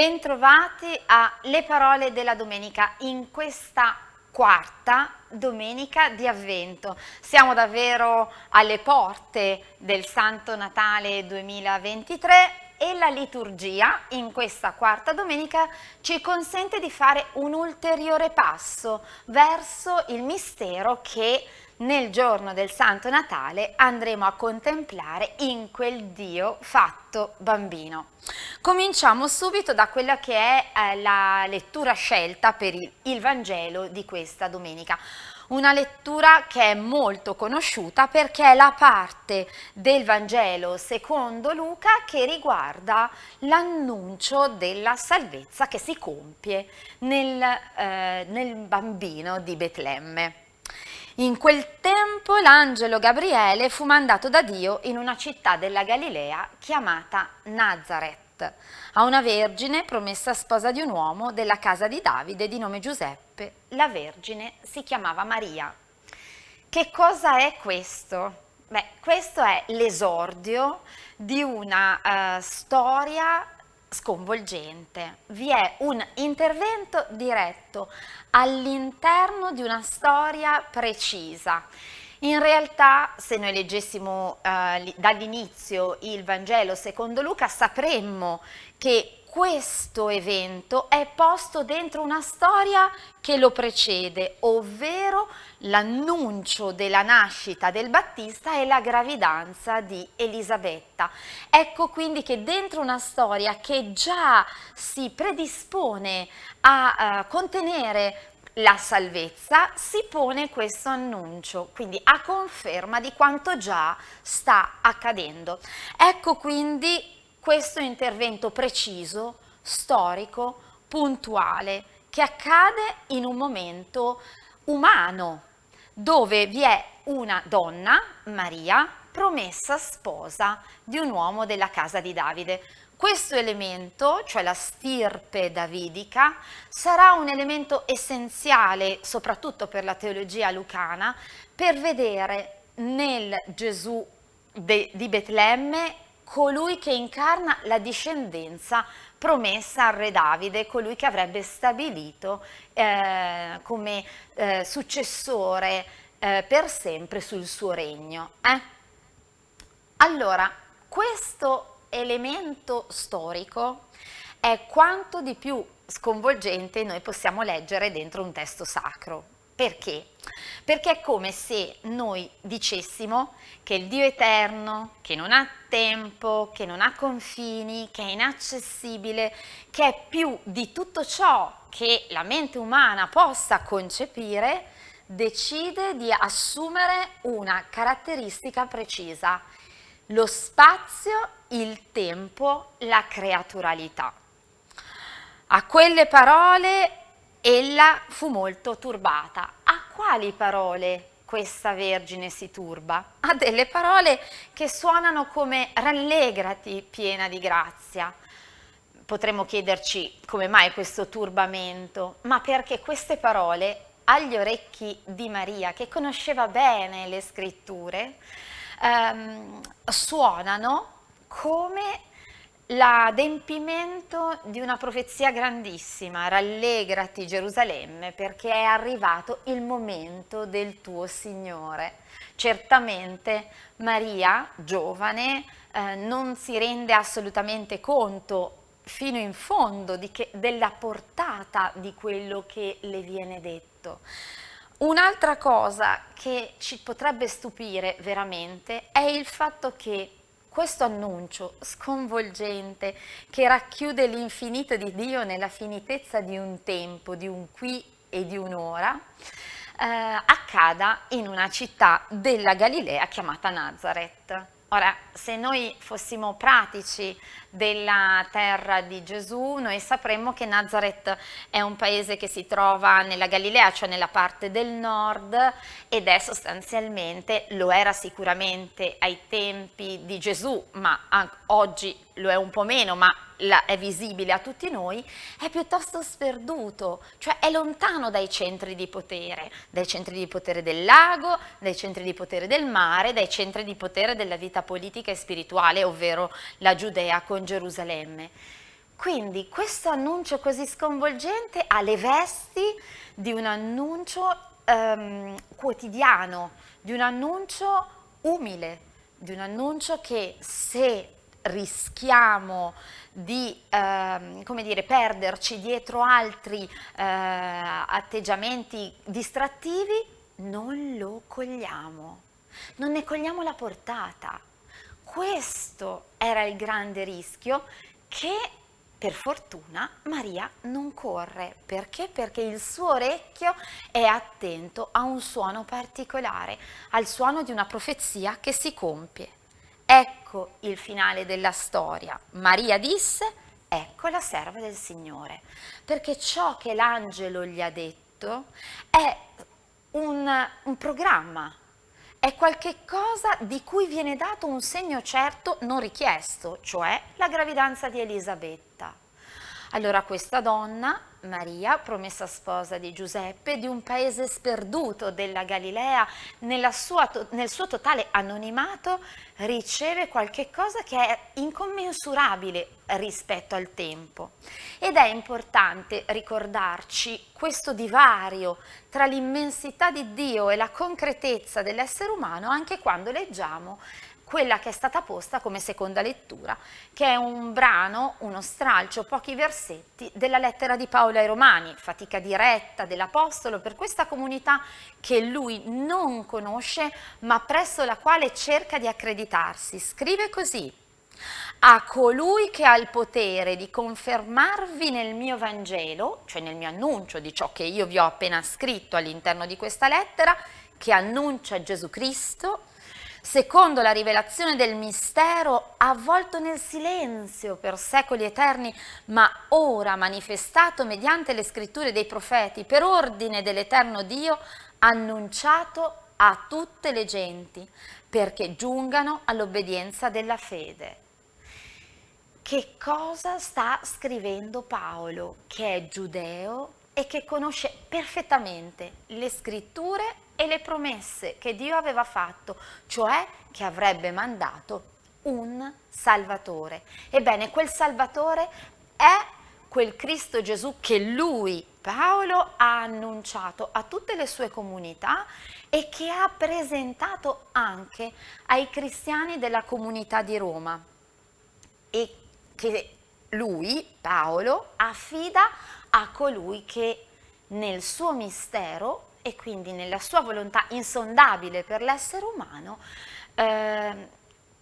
Bentrovati a Le parole della domenica in questa quarta domenica di avvento. Siamo davvero alle porte del Santo Natale 2023 e la liturgia in questa quarta domenica ci consente di fare un ulteriore passo verso il mistero che nel giorno del Santo Natale andremo a contemplare in quel Dio fatto bambino. Cominciamo subito da quella che è eh, la lettura scelta per il, il Vangelo di questa domenica una lettura che è molto conosciuta perché è la parte del Vangelo secondo Luca che riguarda l'annuncio della salvezza che si compie nel, eh, nel bambino di Betlemme. In quel tempo l'angelo Gabriele fu mandato da Dio in una città della Galilea chiamata Nazareth, a una vergine promessa sposa di un uomo della casa di Davide di nome Giuseppe. La vergine si chiamava Maria. Che cosa è questo? Beh, questo è l'esordio di una eh, storia sconvolgente. Vi è un intervento diretto all'interno di una storia precisa. In realtà, se noi leggessimo eh, dall'inizio il Vangelo secondo Luca, sapremmo che questo evento è posto dentro una storia che lo precede, ovvero l'annuncio della nascita del Battista e la gravidanza di Elisabetta. Ecco quindi che dentro una storia che già si predispone a uh, contenere la salvezza si pone questo annuncio, quindi a conferma di quanto già sta accadendo. Ecco quindi questo intervento preciso, storico, puntuale, che accade in un momento umano, dove vi è una donna, Maria, promessa sposa di un uomo della casa di Davide. Questo elemento, cioè la stirpe davidica, sarà un elemento essenziale, soprattutto per la teologia lucana, per vedere nel Gesù de, di Betlemme colui che incarna la discendenza promessa al re Davide, colui che avrebbe stabilito eh, come eh, successore eh, per sempre sul suo regno. Eh? Allora, questo elemento storico è quanto di più sconvolgente noi possiamo leggere dentro un testo sacro. Perché? Perché è come se noi dicessimo che il Dio eterno, che non ha tempo, che non ha confini, che è inaccessibile, che è più di tutto ciò che la mente umana possa concepire, decide di assumere una caratteristica precisa, lo spazio, il tempo, la creaturalità. A quelle parole Ella fu molto turbata. A quali parole questa Vergine si turba? A delle parole che suonano come rallegrati piena di grazia. Potremmo chiederci come mai questo turbamento, ma perché queste parole agli orecchi di Maria, che conosceva bene le scritture, ehm, suonano come l'adempimento di una profezia grandissima, rallegrati Gerusalemme perché è arrivato il momento del tuo Signore. Certamente Maria, giovane, eh, non si rende assolutamente conto fino in fondo che, della portata di quello che le viene detto. Un'altra cosa che ci potrebbe stupire veramente è il fatto che questo annuncio sconvolgente che racchiude l'infinito di Dio nella finitezza di un tempo, di un qui e di un'ora, eh, accada in una città della Galilea chiamata Nazareth. Ora, se noi fossimo pratici della terra di Gesù, noi sapremmo che Nazareth è un paese che si trova nella Galilea, cioè nella parte del nord, ed è sostanzialmente, lo era sicuramente ai tempi di Gesù, ma oggi lo è un po' meno, ma la, è visibile a tutti noi, è piuttosto sperduto, cioè è lontano dai centri di potere, dai centri di potere del lago, dai centri di potere del mare, dai centri di potere della vita politica e spirituale, ovvero la Giudea con Gerusalemme. Quindi questo annuncio così sconvolgente ha le vesti di un annuncio ehm, quotidiano, di un annuncio umile, di un annuncio che se rischiamo di ehm, dire, perderci dietro altri eh, atteggiamenti distrattivi, non lo cogliamo, non ne cogliamo la portata. Questo era il grande rischio che per fortuna Maria non corre. Perché? Perché il suo orecchio è attento a un suono particolare, al suono di una profezia che si compie. Ecco il finale della storia. Maria disse, ecco la serva del Signore, perché ciò che l'angelo gli ha detto è un, un programma, è qualche cosa di cui viene dato un segno certo non richiesto, cioè la gravidanza di Elisabetta. Allora questa donna, Maria, promessa sposa di Giuseppe, di un paese sperduto della Galilea, sua, nel suo totale anonimato riceve qualche cosa che è incommensurabile rispetto al tempo. Ed è importante ricordarci questo divario tra l'immensità di Dio e la concretezza dell'essere umano anche quando leggiamo quella che è stata posta come seconda lettura, che è un brano, uno stralcio, pochi versetti della lettera di Paolo ai Romani, fatica diretta dell'Apostolo per questa comunità che lui non conosce ma presso la quale cerca di accreditarsi. Scrive così, a colui che ha il potere di confermarvi nel mio Vangelo, cioè nel mio annuncio di ciò che io vi ho appena scritto all'interno di questa lettera, che annuncia Gesù Cristo, secondo la rivelazione del mistero, avvolto nel silenzio per secoli eterni, ma ora manifestato mediante le scritture dei profeti, per ordine dell'Eterno Dio, annunciato a tutte le genti, perché giungano all'obbedienza della fede. Che cosa sta scrivendo Paolo, che è giudeo e che conosce perfettamente le scritture e le promesse che Dio aveva fatto, cioè che avrebbe mandato un Salvatore. Ebbene, quel Salvatore è quel Cristo Gesù che lui, Paolo, ha annunciato a tutte le sue comunità e che ha presentato anche ai cristiani della comunità di Roma e che lui, Paolo, affida a colui che nel suo mistero e quindi nella sua volontà insondabile per l'essere umano eh,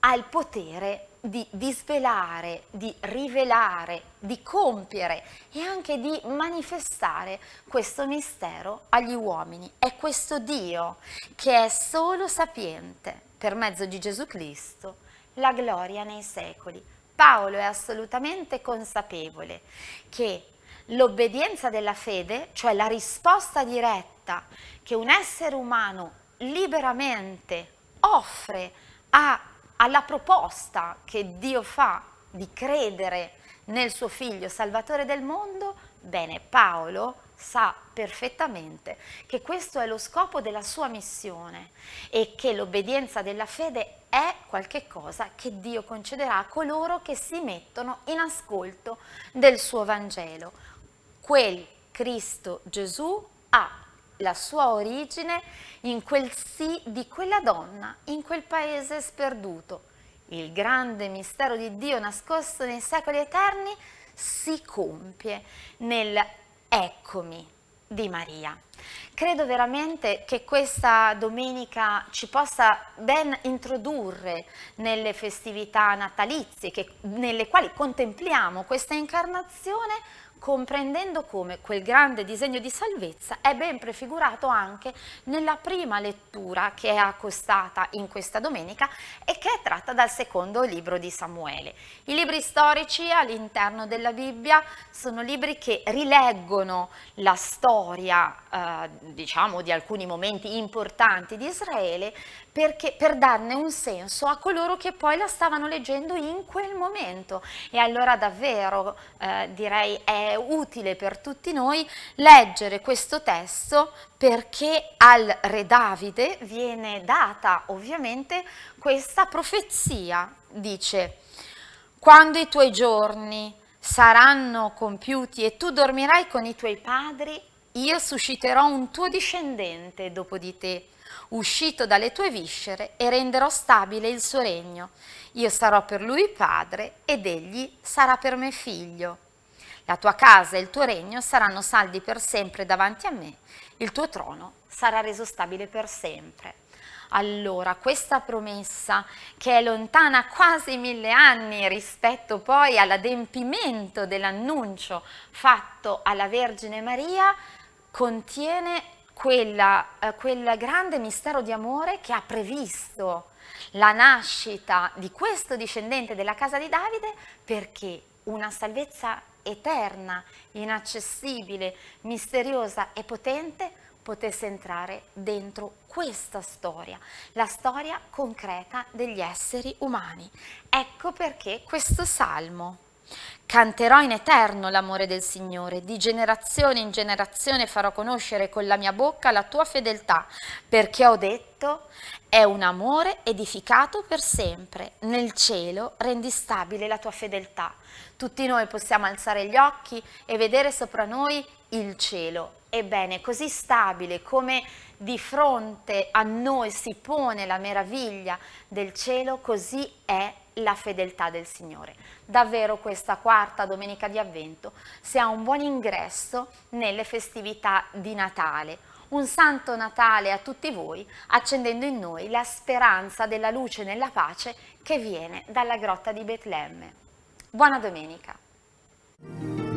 ha il potere di, di svelare, di rivelare, di compiere e anche di manifestare questo mistero agli uomini. È questo Dio che è solo sapiente per mezzo di Gesù Cristo la gloria nei secoli. Paolo è assolutamente consapevole che l'obbedienza della fede, cioè la risposta diretta che un essere umano liberamente offre a, alla proposta che Dio fa di credere nel suo figlio salvatore del mondo, bene, Paolo sa perfettamente che questo è lo scopo della sua missione e che l'obbedienza della fede è qualcosa che Dio concederà a coloro che si mettono in ascolto del suo Vangelo quel Cristo Gesù ha la sua origine in quel sì di quella donna, in quel paese sperduto. Il grande mistero di Dio nascosto nei secoli eterni si compie nel eccomi di Maria. Credo veramente che questa domenica ci possa ben introdurre nelle festività natalizie, che, nelle quali contempliamo questa incarnazione comprendendo come quel grande disegno di salvezza è ben prefigurato anche nella prima lettura che è accostata in questa domenica e che è tratta dal secondo libro di Samuele. I libri storici all'interno della Bibbia sono libri che rileggono la storia, eh, diciamo, di alcuni momenti importanti di Israele perché, per darne un senso a coloro che poi la stavano leggendo in quel momento. E allora davvero eh, direi è utile per tutti noi leggere questo testo perché al re Davide viene data ovviamente questa profezia, dice quando i tuoi giorni saranno compiuti e tu dormirai con i tuoi padri, io susciterò un tuo discendente dopo di te uscito dalle tue viscere, e renderò stabile il suo regno. Io sarò per lui padre ed egli sarà per me figlio. La tua casa e il tuo regno saranno saldi per sempre davanti a me, il tuo trono sarà reso stabile per sempre. Allora, questa promessa che è lontana quasi mille anni rispetto poi all'adempimento dell'annuncio fatto alla Vergine Maria, contiene quella, eh, quel grande mistero di amore che ha previsto la nascita di questo discendente della casa di Davide perché una salvezza eterna, inaccessibile, misteriosa e potente potesse entrare dentro questa storia, la storia concreta degli esseri umani. Ecco perché questo salmo. Canterò in eterno l'amore del Signore, di generazione in generazione farò conoscere con la mia bocca la tua fedeltà, perché ho detto, è un amore edificato per sempre, nel cielo rendi stabile la tua fedeltà. Tutti noi possiamo alzare gli occhi e vedere sopra noi il cielo. Ebbene, così stabile come di fronte a noi si pone la meraviglia del cielo, così è la fedeltà del Signore. Davvero questa quarta domenica di avvento sia un buon ingresso nelle festività di Natale. Un santo Natale a tutti voi, accendendo in noi la speranza della luce e della pace che viene dalla grotta di Betlemme. Buona domenica!